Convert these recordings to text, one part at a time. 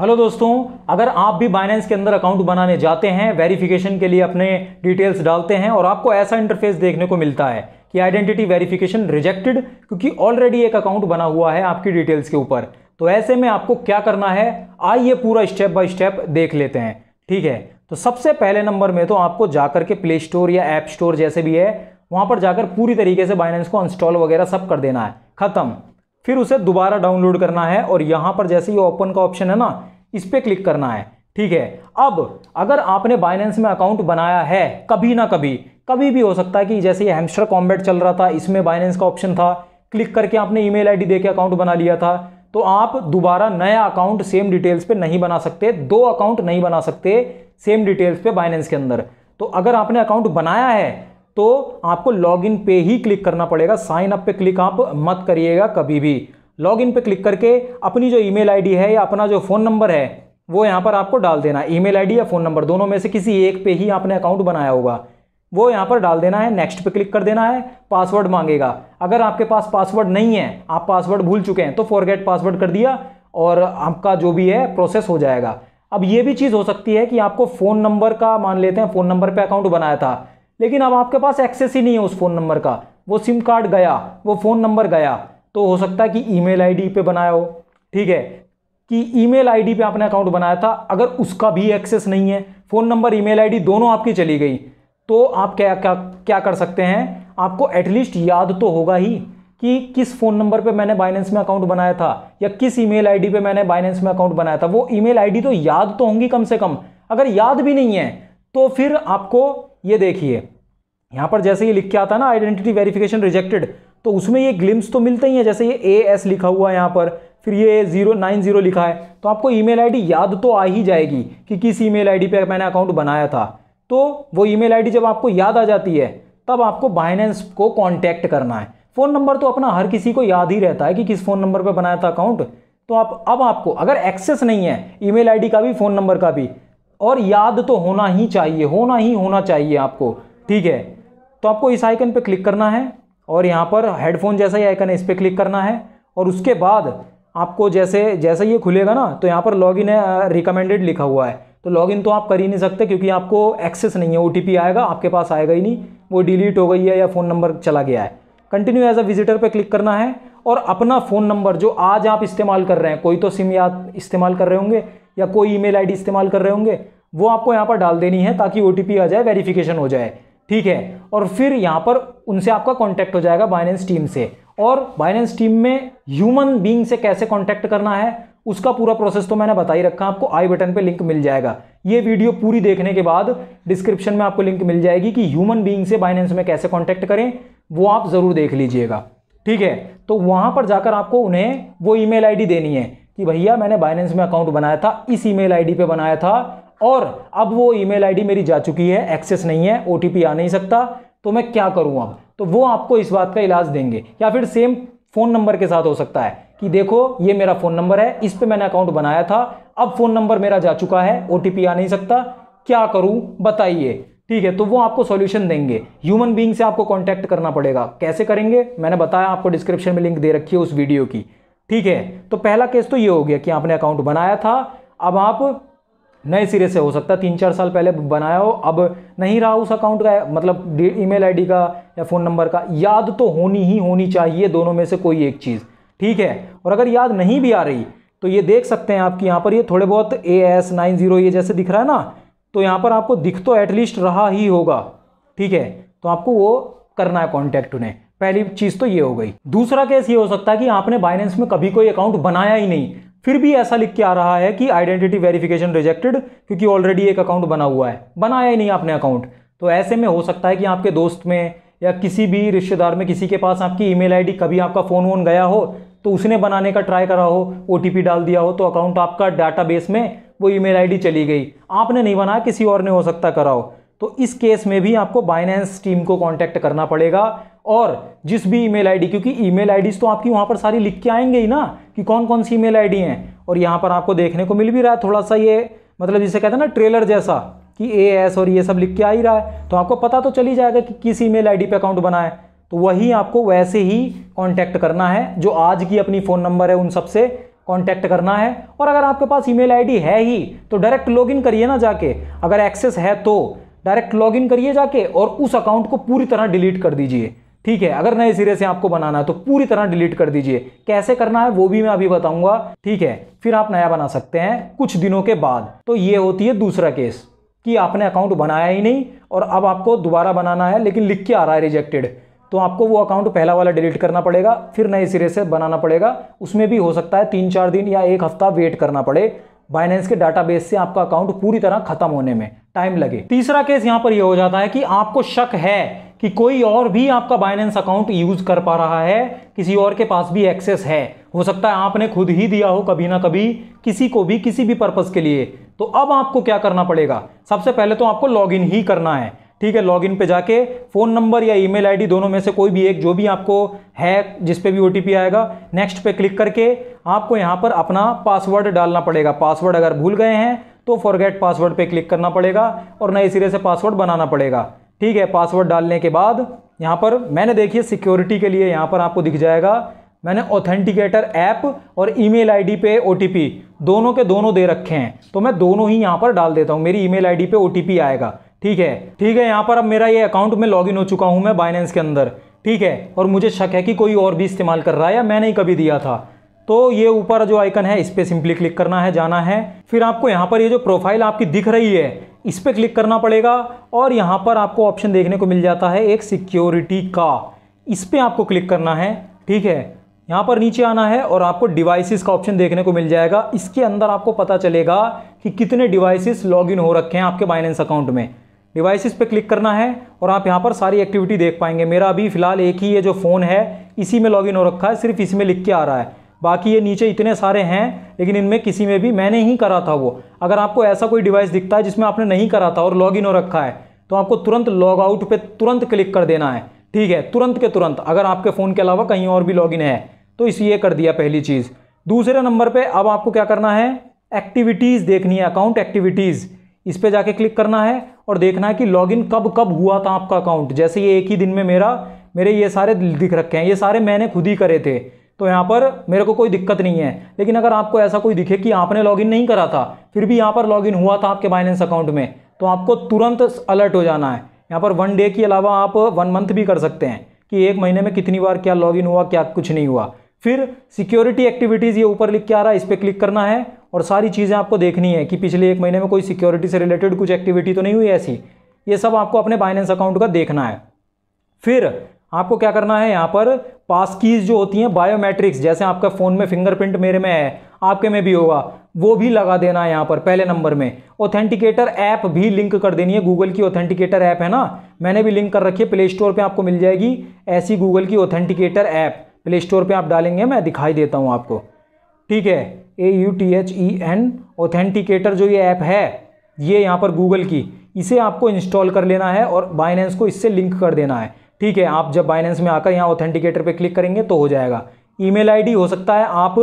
hello दोस्तों अगर आप भी बाइनेंस के अंदर अकाउंट बनाने जाते हैं वेरिफिकेशन के लिए अपने डिटेल्स डालते हैं और आपको ऐसा इंटरफेस देखने को मिलता है कि आइडेंटिटी वेरिफिकेशन रिजेक्टेड क्योंकि ऑलरेडी एक अकाउंट बना हुआ है आपकी डिटेल्स के ऊपर तो ऐसे में आपको क्या करना है आइए पूरा स्टेप बाय स्टेप देख लेते हैं ठीक है तो सबसे पहले नंबर में तो आपको जाकर के प्ले स्टोर या ऐप स्टोर जैसे भी है वहाँ पर जाकर पूरी तरीके से बाइनेंस को इंस्टॉल वगैरह सब कर देना है ख़त्म फिर उसे दोबारा डाउनलोड करना है और यहाँ पर जैसे ये ओपन का ऑप्शन है ना इस पर क्लिक करना है ठीक है अब अगर आपने बाइनेंस में अकाउंट बनाया है कभी ना कभी कभी भी हो सकता है कि जैसे ये हेमस्टर कॉम्बेट चल रहा था इसमें बाइनेंस का ऑप्शन था क्लिक करके आपने ईमेल आईडी देके अकाउंट बना लिया था तो आप दोबारा नया अकाउंट सेम डिटेल्स पे नहीं बना सकते दो अकाउंट नहीं बना सकते सेम डिटेल्स पे बाइनेंस के अंदर तो अगर आपने अकाउंट बनाया है तो आपको लॉगिन पे ही क्लिक करना पड़ेगा साइन अप पे क्लिक आप मत करिएगा कभी भी लॉगिन पे क्लिक करके अपनी जो ईमेल आईडी है या अपना जो फ़ोन नंबर है वो यहाँ पर आपको डाल देना ईमेल आईडी या फ़ोन नंबर दोनों में से किसी एक पे ही आपने अकाउंट बनाया होगा वो यहाँ पर डाल देना है नेक्स्ट पे क्लिक कर देना है पासवर्ड मांगेगा अगर आपके पास पासवर्ड नहीं है आप पासवर्ड भूल चुके हैं तो फॉरगेट पासवर्ड कर दिया और आपका जो भी है प्रोसेस हो जाएगा अब ये भी चीज़ हो सकती है कि आपको फ़ोन नंबर का मान लेते हैं फ़ोन नंबर पे अकाउंट बनाया था लेकिन अब आपके पास एक्सेस ही नहीं है उस फ़ोन नंबर का वो सिम कार्ड गया वो फ़ोन नंबर गया तो हो सकता है कि ईमेल आईडी पे बनाया हो ठीक है कि ईमेल आईडी पे आपने अकाउंट बनाया था अगर उसका भी एक्सेस नहीं है फ़ोन नंबर ईमेल आईडी दोनों आपकी चली गई तो आप क्या क्या क्या कर सकते हैं आपको एटलीस्ट याद तो होगा ही कि किस फ़ोन नंबर पे मैंने बाइनेंस में अकाउंट बनाया था या किस ईमेल आईडी पे मैंने बाइनेंस में अकाउंट बनाया था वो ईमेल आईडी तो याद तो होंगी कम से कम अगर याद भी नहीं है तो फिर आपको ये देखिए यहाँ पर जैसे ये लिख के आता है ना आइडेंटिटी वेरिफिकेशन रिजेक्टेड तो उसमें ये ग्लिम्स तो मिलते ही हैं जैसे ये ए एस लिखा हुआ है यहाँ पर फिर ये जीरो नाइन जीरो लिखा है तो आपको ईमेल आईडी याद तो आ ही जाएगी कि किस ईमेल आईडी पे मैंने अकाउंट बनाया था तो वो ईमेल आईडी जब आपको याद आ जाती है तब आपको बाइनेंस को कॉन्टैक्ट करना है फ़ोन नंबर तो अपना हर किसी को याद ही रहता है कि किस फ़ोन नंबर पर बनाया था अकाउंट तो आप अब आपको अगर एक्सेस नहीं है आई डी का भी फ़ोन नंबर का भी और याद तो होना ही चाहिए होना ही होना चाहिए आपको ठीक है तो आपको इस आइकन पर क्लिक करना है और यहाँ पर हेडफोन जैसा ही आइकन है इस पर क्लिक करना है और उसके बाद आपको जैसे जैसे ये खुलेगा ना तो यहाँ पर लॉगिन है रिकमेंडेड लिखा हुआ है तो लॉगिन तो आप कर ही नहीं सकते क्योंकि आपको एक्सेस नहीं है ओ आएगा आपके पास आएगा ही नहीं वो डिलीट हो गई है या फ़ोन नंबर चला गया है कंटिन्यू एज अ विजिटर पर क्लिक करना है और अपना फ़ोन नंबर जो आज आप इस्तेमाल कर रहे हैं कोई तो सिम याद इस्तेमाल कर रहे होंगे या कोई ईमेल आईडी इस्तेमाल कर रहे होंगे वो आपको यहाँ पर डाल देनी है ताकि ओ आ जाए वेरिफिकेशन हो जाए ठीक है और फिर यहाँ पर उनसे आपका कॉन्टैक्ट हो जाएगा बाइनेंस टीम से और बाइनेंस टीम में ह्यूमन बींग से कैसे कॉन्टैक्ट करना है उसका पूरा प्रोसेस तो मैंने बता ही रखा आपको आई बटन पे लिंक मिल जाएगा ये वीडियो पूरी देखने के बाद डिस्क्रिप्शन में आपको लिंक मिल जाएगी कि ह्यूमन बीइंग से बाइनेंस में कैसे कॉन्टैक्ट करें वो आप ज़रूर देख लीजिएगा ठीक है तो वहाँ पर जाकर आपको उन्हें वो ईमेल आईडी देनी है कि भैया मैंने बाइनेंस में अकाउंट बनाया था इस ईमेल आईडी पे बनाया था और अब वो ईमेल आईडी मेरी जा चुकी है एक्सेस नहीं है ओ आ नहीं सकता तो मैं क्या करूँ अब तो वो आपको इस बात का इलाज देंगे या फिर सेम फ़ोन नंबर के साथ हो सकता है कि देखो ये मेरा फ़ोन नंबर है इस पर मैंने अकाउंट बनाया था अब फ़ोन नंबर मेरा जा चुका है ओ आ नहीं सकता क्या करूँ बताइए ठीक है तो वो आपको सॉल्यूशन देंगे ह्यूमन बीइंग से आपको कांटेक्ट करना पड़ेगा कैसे करेंगे मैंने बताया आपको डिस्क्रिप्शन में लिंक दे रखी है उस वीडियो की ठीक है तो पहला केस तो ये हो गया कि आपने अकाउंट बनाया था अब आप नए सिरे से हो सकता है तीन चार साल पहले बनाया हो अब नहीं रहा उस अकाउंट का मतलब ईमेल आईडी का या फ़ोन नंबर का याद तो होनी ही होनी चाहिए दोनों में से कोई एक चीज़ ठीक है और अगर याद नहीं भी आ रही तो ये देख सकते हैं आपकी यहाँ पर ये थोड़े बहुत ए एस नाइन जीरो ये जैसे दिख रहा है ना तो यहाँ पर आपको दिख तो एटलीस्ट रहा ही होगा ठीक है तो आपको वो करना है कॉन्टैक्ट उन्हें पहली चीज़ तो ये हो गई दूसरा केस ये हो सकता है कि आपने बाइनेंस में कभी कोई अकाउंट बनाया ही नहीं फिर भी ऐसा लिख के आ रहा है कि आइडेंटिटी वेरिफिकेशन रिजेक्टेड क्योंकि ऑलरेडी एक अकाउंट बना हुआ है बनाया ही नहीं आपने अकाउंट तो ऐसे में हो सकता है कि आपके दोस्त में या किसी भी रिश्तेदार में किसी के पास आपकी ईमेल आईडी कभी आपका फ़ोन वोन गया हो तो उसने बनाने का ट्राई करा हो ओ डाल दिया हो तो अकाउंट आपका डाटाबेस में वो ईमेल आईडी चली गई आपने नहीं बनाया किसी और ने हो सकता कराओ तो इस केस में भी आपको बाइनेंस टीम को कांटेक्ट करना पड़ेगा और जिस भी ईमेल आईडी क्योंकि ईमेल आईडीज तो आपकी वहाँ पर सारी लिख के आएंगे ही ना कि कौन कौन सी ईमेल आईडी हैं और यहाँ पर आपको देखने को मिल भी रहा है थोड़ा सा ये मतलब जिसे कहते हैं ना ट्रेलर जैसा कि ए एस और ये सब लिख के आ ही रहा है तो आपको पता तो चली जाएगा कि किस ईमेल आईडी पे अकाउंट बनाए तो वही आपको वैसे ही कॉन्टैक्ट करना है जो आज की अपनी फ़ोन नंबर है उन सबसे कॉन्टैक्ट करना है और अगर आपके पास ईमेल आईडी है ही तो डायरेक्ट लॉगिन करिए ना जाके अगर एक्सेस है तो डायरेक्ट लॉगिन करिए जाके और उस अकाउंट को पूरी तरह डिलीट कर दीजिए ठीक है अगर नए सिरे से आपको बनाना है तो पूरी तरह डिलीट कर दीजिए कैसे करना है वो भी मैं अभी बताऊंगा ठीक है फिर आप नया बना सकते हैं कुछ दिनों के बाद तो ये होती है दूसरा केस कि आपने अकाउंट बनाया ही नहीं और अब आपको दोबारा बनाना है लेकिन लिख के आ रहा है रिजेक्टेड तो आपको वो अकाउंट पहला वाला डिलीट करना पड़ेगा फिर नए सिरे से बनाना पड़ेगा उसमें भी हो सकता है तीन चार दिन या एक हफ्ता वेट करना पड़े बाइनेंस के डाटाबेस से आपका अकाउंट पूरी तरह खत्म होने में टाइम लगे तीसरा केस यहाँ पर यह हो जाता है कि आपको शक है कि कोई और भी आपका बाइनेंस अकाउंट यूज़ कर पा रहा है किसी और के पास भी एक्सेस है हो सकता है आपने खुद ही दिया हो कभी ना कभी किसी को भी किसी भी पर्पज़ के लिए तो अब आपको क्या करना पड़ेगा सबसे पहले तो आपको लॉगिन ही करना है ठीक है लॉगिन पे जाके फ़ोन नंबर या ईमेल आईडी दोनों में से कोई भी एक जो भी आपको है जिस पे भी ओ आएगा नेक्स्ट पे क्लिक करके आपको यहाँ पर अपना पासवर्ड डालना पड़ेगा पासवर्ड अगर भूल गए हैं तो फॉरगेट पासवर्ड पे क्लिक करना पड़ेगा और नए सिरे से पासवर्ड बनाना पड़ेगा ठीक है पासवर्ड डालने के बाद यहाँ पर मैंने देखिए सिक्योरिटी के लिए यहाँ पर आपको दिख जाएगा मैंने ऑथेंटिकेटर ऐप और ईमेल आईडी पे ओटीपी दोनों के दोनों दे रखे हैं तो मैं दोनों ही यहाँ पर डाल देता हूँ मेरी ईमेल आईडी पे ओटीपी आएगा ठीक है ठीक है यहाँ पर अब मेरा ये अकाउंट में लॉगिन हो चुका हूँ मैं बाइनेंस के अंदर ठीक है और मुझे शक है कि कोई और भी इस्तेमाल कर रहा है या मैंने ही कभी दिया था तो ये ऊपर जो आइकन है इस पर सिंपली क्लिक करना है जाना है फिर आपको यहाँ पर ये जो प्रोफाइल आपकी दिख रही है इस पर क्लिक करना पड़ेगा और यहाँ पर आपको ऑप्शन देखने को मिल जाता है एक सिक्योरिटी का इस पर आपको क्लिक करना है ठीक है यहाँ पर नीचे आना है और आपको डिवाइसेस का ऑप्शन देखने को मिल जाएगा इसके अंदर आपको पता चलेगा कि कितने डिवाइसेस लॉगिन हो रखे हैं आपके बाइनेंस अकाउंट में डिवाइसेस पे क्लिक करना है और आप यहाँ पर सारी एक्टिविटी देख पाएंगे मेरा अभी फ़िलहाल एक ही ये जो फ़ोन है इसी में लॉगिन हो रखा है सिर्फ इसी में लिख के आ रहा है बाकी ये नीचे इतने सारे हैं लेकिन इनमें किसी में भी मैंने ही करा था वो अगर आपको ऐसा कोई डिवाइस दिखता है जिसमें आपने नहीं करा था और लॉग इन हो रखा है तो आपको तुरंत लॉग आउट पर तुरंत क्लिक कर देना है ठीक है तुरंत के तुरंत अगर आपके फ़ोन के अलावा कहीं और भी लॉगिन है तो ये कर दिया पहली चीज़ दूसरे नंबर पर अब आपको क्या करना है एक्टिविटीज़ देखनी है अकाउंट एक्टिविटीज़ इस पर जाके क्लिक करना है और देखना है कि लॉगिन कब कब हुआ था आपका अकाउंट जैसे ये एक ही दिन में मेरा मेरे ये सारे दिख रखे हैं ये सारे मैंने खुद ही करे थे तो यहाँ पर मेरे को कोई दिक्कत नहीं है लेकिन अगर आपको ऐसा कोई दिखे कि आपने लॉगिन नहीं करा था फिर भी यहाँ पर लॉगिन हुआ था आपके बाइनेंस अकाउंट में तो आपको तुरंत अलर्ट हो जाना है यहाँ पर वन डे के अलावा आप वन मंथ भी कर सकते हैं कि एक महीने में कितनी बार क्या लॉगिन हुआ क्या कुछ नहीं हुआ फिर सिक्योरिटी एक्टिविटीज़ ये ऊपर लिख के आ रहा है इस पर क्लिक करना है और सारी चीज़ें आपको देखनी है कि पिछले एक महीने में कोई सिक्योरिटी से रिलेटेड कुछ एक्टिविटी तो नहीं हुई ऐसी ये सब आपको अपने बाइनेंस अकाउंट का देखना है फिर आपको क्या करना है यहाँ पर पास कीज जो होती हैं बायोमेट्रिक्स जैसे आपका फ़ोन में फिंगरप्रिंट मेरे में है आपके में भी होगा वो भी लगा देना है यहाँ पर पहले नंबर में ऑथेंटिकेटर ऐप भी लिंक कर देनी है गूगल की ऑथेंटिकेटर ऐप है ना मैंने भी लिंक कर रखी है प्ले स्टोर पर आपको मिल जाएगी ऐसी गूगल की ऑथेंटिकेटर ऐप प्ले स्टोर पर आप डालेंगे मैं दिखाई देता हूँ आपको ठीक है A U T H E N authenticator जो ये ऐप है ये यहाँ पर गूगल की इसे आपको इंस्टॉल कर लेना है और बाइनेंस को इससे लिंक कर देना है ठीक है आप जब बाइनेंस में आकर यहाँ ऑथेंटिकेटर पे क्लिक करेंगे तो हो जाएगा ईमेल आईडी हो सकता है आप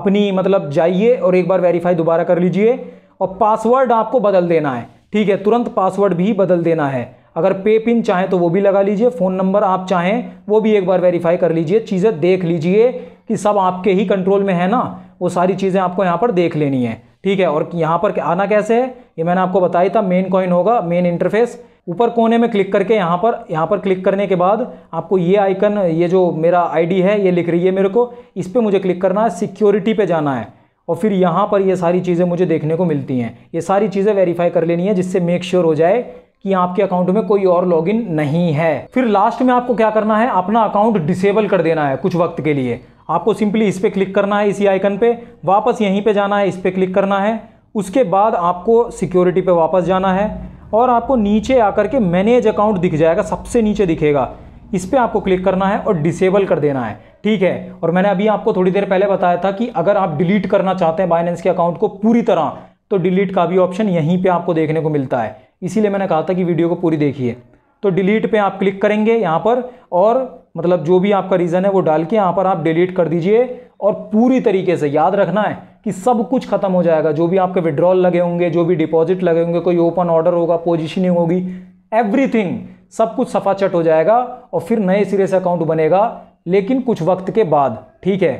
अपनी मतलब जाइए और एक बार वेरीफाई दोबारा कर लीजिए और पासवर्ड आपको बदल देना है ठीक है तुरंत पासवर्ड भी बदल देना है अगर पे पिन चाहें तो वो भी लगा लीजिए फ़ोन नंबर आप चाहें वो भी एक बार वेरीफाई कर लीजिए चीज़ें देख लीजिए कि सब आपके ही कंट्रोल में है ना वो सारी चीज़ें आपको यहाँ पर देख लेनी है ठीक है और यहाँ पर आना कैसे है ये मैंने आपको बताया था मेन कॉइन होगा मेन इंटरफेस ऊपर कोने में क्लिक करके यहाँ पर यहाँ पर क्लिक करने के बाद आपको ये आइकन ये जो मेरा आईडी है ये लिख रही है मेरे को इस पर मुझे क्लिक करना है सिक्योरिटी पे जाना है और फिर यहाँ पर ये सारी चीज़ें मुझे देखने को मिलती हैं ये सारी चीज़ें वेरीफाई कर लेनी है जिससे मेक श्योर हो जाए कि आपके अकाउंट में कोई और लॉगिन नहीं है फिर लास्ट में आपको क्या करना है अपना अकाउंट डिसेबल कर देना है कुछ वक्त के लिए आपको सिंपली इस पर क्लिक करना है इसी आइकन पे वापस यहीं पर जाना है इस पर क्लिक करना है उसके बाद आपको सिक्योरिटी पे वापस जाना है और आपको नीचे आकर के मैनेज अकाउंट दिख जाएगा सबसे नीचे दिखेगा इस पर आपको क्लिक करना है और डिसेबल कर देना है ठीक है और मैंने अभी आपको थोड़ी देर पहले बताया था कि अगर आप डिलीट करना चाहते हैं बाइनेंस के अकाउंट को पूरी तरह तो डिलीट का भी ऑप्शन यहीं पे आपको देखने को मिलता है इसीलिए मैंने कहा था कि वीडियो को पूरी देखिए तो डिलीट पे आप क्लिक करेंगे यहाँ पर और मतलब जो भी आपका रीज़न है वो डाल के यहाँ पर आप डिलीट कर दीजिए और पूरी तरीके से याद रखना है कि सब कुछ खत्म हो जाएगा जो भी आपके विड्रॉल लगे होंगे जो भी डिपॉजिट लगे होंगे कोई ओपन ऑर्डर होगा पोजिशनिंग होगी एवरीथिंग सब कुछ सफाचट हो जाएगा और फिर नए सिरे से अकाउंट बनेगा लेकिन कुछ वक्त के बाद ठीक है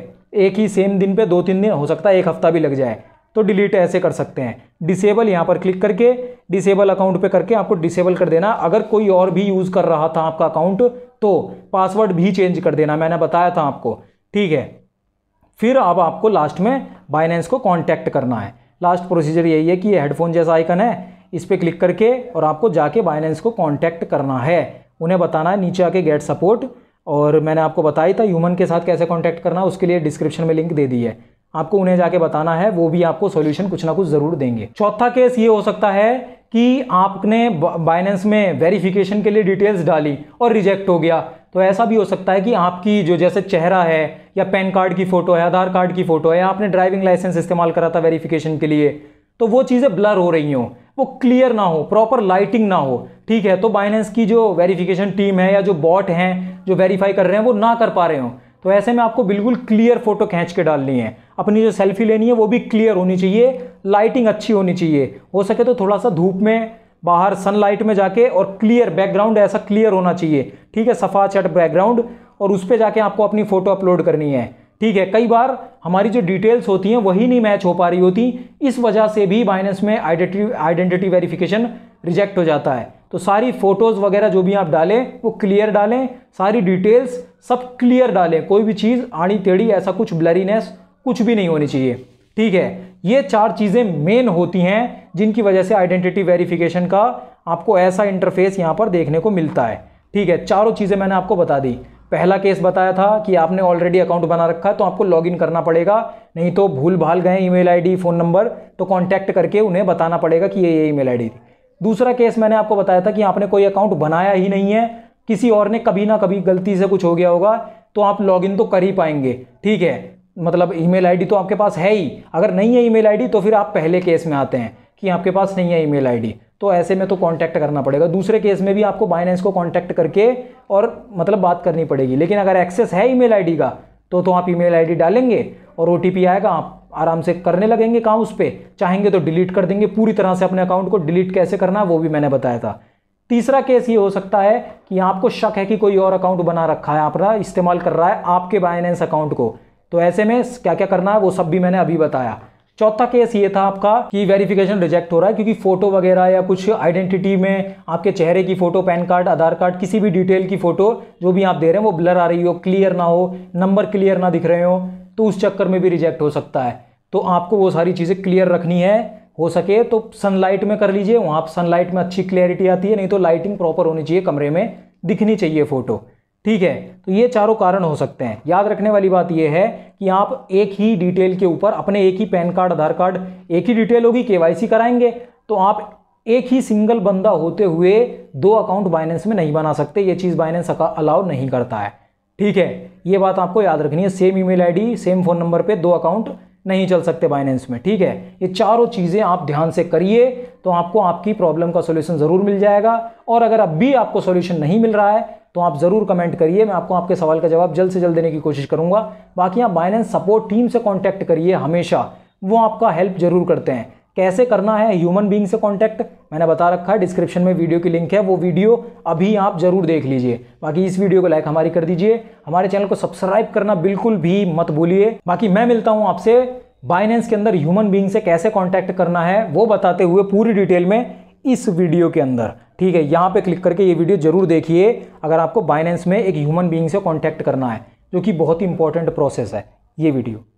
एक ही सेम दिन पे दो तीन दिन हो सकता है एक हफ्ता भी लग जाए तो डिलीट ऐसे कर सकते हैं डिसेबल यहाँ पर क्लिक करके डिसेबल अकाउंट पे करके आपको डिसेबल कर देना अगर कोई और भी यूज़ कर रहा था आपका अकाउंट तो पासवर्ड भी चेंज कर देना मैंने बताया था आपको ठीक है फिर अब आपको लास्ट में बाइनेंस को कॉन्टैक्ट करना है लास्ट प्रोसीजर यही है कि ये हेडफोन जैसा आइकन है इस पर क्लिक करके और आपको जाके बाइनेंस को कॉन्टैक्ट करना है उन्हें बताना है नीचे आके गेट सपोर्ट और मैंने आपको बताया था ह्यूमन के साथ कैसे कॉन्टैक्ट करना उसके लिए डिस्क्रिप्शन में लिंक दे दी है आपको उन्हें जाके बताना है वो भी आपको सोल्यूशन कुछ ना कुछ ज़रूर देंगे चौथा केस ये हो सकता है कि आपने बाइनेंस में वेरिफिकेशन के लिए डिटेल्स डाली और रिजेक्ट हो गया तो ऐसा भी हो सकता है कि आपकी जो जैसे चेहरा है या पैन कार्ड की फ़ोटो है आधार कार्ड की फ़ोटो है या आपने ड्राइविंग लाइसेंस इस्तेमाल करा था वेरिफिकेशन के लिए तो वो चीज़ें ब्लर हो रही हों वो क्लियर ना हो प्रॉपर लाइटिंग ना हो ठीक है तो बाइनेंस की जो वेरिफिकेशन टीम है या जो बॉट हैं जो वेरीफाई कर रहे हैं वो ना कर पा रहे हों तो ऐसे में आपको बिल्कुल क्लियर फोटो खींच के डालनी है अपनी जो सेल्फी लेनी है वो भी क्लियर होनी चाहिए लाइटिंग अच्छी होनी चाहिए हो सके तो थोड़ा सा धूप में बाहर सनलाइट में जाके और क्लियर बैकग्राउंड ऐसा क्लियर होना चाहिए ठीक है सफ़ा चट बैकग्राउंड और उस पर जाके आपको अपनी फ़ोटो अपलोड करनी है ठीक है कई बार हमारी जो डिटेल्स होती हैं वही नहीं मैच हो पा रही होती इस वजह से भी बाइनेंस में आइडेंटिटी आइडेंटिटी वेरिफिकेशन रिजेक्ट हो जाता है तो सारी फ़ोटोज़ वगैरह जो भी आप डालें वो क्लियर डालें सारी डिटेल्स सब क्लियर डालें कोई भी चीज़ आड़ी टेढ़ी ऐसा कुछ ब्लरीनेस कुछ भी नहीं होनी चाहिए ठीक है ये चार चीज़ें मेन होती हैं जिनकी वजह से आइडेंटिटी वेरिफिकेशन का आपको ऐसा इंटरफेस यहाँ पर देखने को मिलता है ठीक है चारों चीज़ें मैंने आपको बता दी पहला केस बताया था कि आपने ऑलरेडी अकाउंट बना रखा है तो आपको लॉगिन करना पड़ेगा नहीं तो भूल भाल गए ईमेल आईडी फ़ोन नंबर तो कॉन्टैक्ट करके उन्हें बताना पड़ेगा कि ये ये ईमेल आईडी थी दूसरा केस मैंने आपको बताया था कि आपने कोई अकाउंट बनाया ही नहीं है किसी और ने कभी ना कभी गलती से कुछ हो गया होगा तो आप लॉगिन तो कर ही पाएंगे ठीक है मतलब ईमेल आईडी तो आपके पास है ही अगर नहीं है ईमेल आईडी तो फिर आप पहले केस में आते हैं कि आपके पास नहीं है ईमेल आईडी तो ऐसे में तो कांटेक्ट करना पड़ेगा दूसरे केस में भी आपको बाइनेंस को कांटेक्ट करके और मतलब बात करनी पड़ेगी लेकिन अगर एक्सेस है ईमेल आईडी का तो तो आप ईमेल आईडी डालेंगे और ओ आएगा आप आराम से करने लगेंगे काम उस पर चाहेंगे तो डिलीट कर देंगे पूरी तरह से अपने अकाउंट को डिलीट कैसे करना है वो भी मैंने बताया था तीसरा केस ये हो सकता है कि आपको शक है कि कोई और अकाउंट बना रखा है आप इस्तेमाल कर रहा है आपके बाइनेंस अकाउंट को तो ऐसे में क्या क्या करना है वो सब भी मैंने अभी बताया चौथा केस ये था आपका कि वेरिफिकेशन रिजेक्ट हो रहा है क्योंकि फोटो वगैरह या कुछ आइडेंटिटी में आपके चेहरे की photo PAN card Aadhaar card किसी भी डिटेल की फोटो जो भी आप दे रहे हैं वो ब्लर आ रही हो क्लियर ना हो नंबर क्लियर ना दिख रहे हो तो उस चक्कर में भी रिजेक्ट हो सकता है तो आपको वो सारी चीज़ें क्लियर रखनी है हो सके तो सनलाइट में कर लीजिए वहाँ सनलाइट में अच्छी क्लियरिटी आती है नहीं तो लाइटिंग प्रॉपर होनी चाहिए कमरे में दिखनी चाहिए फोटो ठीक है तो ये चारों कारण हो सकते हैं याद रखने वाली बात यह है कि आप एक ही डिटेल के ऊपर अपने एक ही पैन कार्ड आधार कार्ड एक ही डिटेल होगी केवाईसी कराएंगे तो आप एक ही सिंगल बंदा होते हुए दो अकाउंट बाइनेंस में नहीं बना सकते ये चीज़ बाइनेंस अलाउ नहीं करता है ठीक है ये बात आपको याद रखनी है same email ID same phone number पे दो अकाउंट नहीं चल सकते बाइनेंस में ठीक है ये चारों चीज़ें आप ध्यान से करिए तो आपको आपकी प्रॉब्लम का सोल्यूशन ज़रूर मिल जाएगा और अगर अब भी आपको सोल्यूशन नहीं मिल रहा है तो आप ज़रूर कमेंट करिए मैं आपको आपके सवाल का जवाब जल्द से जल्द देने की कोशिश करूँगा बाकी आप बाइनेंस सपोर्ट टीम से कॉन्टैक्ट करिए हमेशा वो आपका हेल्प जरूर करते हैं कैसे करना है ह्यूमन बींग से कॉन्टैक्ट मैंने बता रखा है डिस्क्रिप्शन में वीडियो की लिंक है वो वीडियो अभी आप जरूर देख लीजिए बाकी इस वीडियो को लाइक हमारी कर दीजिए हमारे चैनल को सब्सक्राइब करना बिल्कुल भी मत भूलिए बाकी मैं मिलता हूँ आपसे बाइनेंस के अंदर ह्यूमन बींग से कैसे कॉन्टैक्ट करना है वो बताते हुए पूरी डिटेल में इस वीडियो के अंदर ठीक है यहाँ पे क्लिक करके ये वीडियो जरूर देखिए अगर आपको बाइनेंस में एक ह्यूमन बीइंग से कॉन्टैक्ट करना है जो कि बहुत ही इंपॉर्टेंट प्रोसेस है ये वीडियो